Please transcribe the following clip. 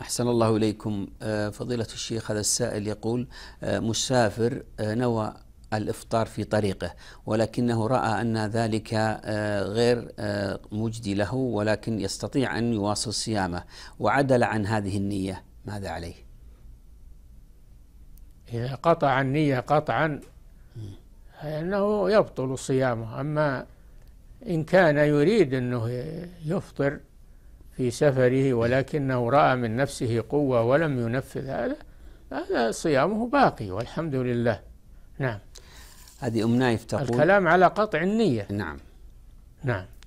أحسن الله إليكم آه، فضيلة الشيخ هذا السائل يقول آه، مسافر آه، نوى الإفطار في طريقه ولكنه رأى أن ذلك غير مجدي له ولكن يستطيع أن يواصل صيامه وعدل عن هذه النية ماذا عليه إذا قطع النية قطعا فإنه يبطل صيامه أما إن كان يريد أنه يفطر في سفره ولكنه رأى من نفسه قوة ولم ينفذ هذا هذا صيامه باقي والحمد لله نعم هذه أم نايف تقول الكلام على قطع النية نعم نعم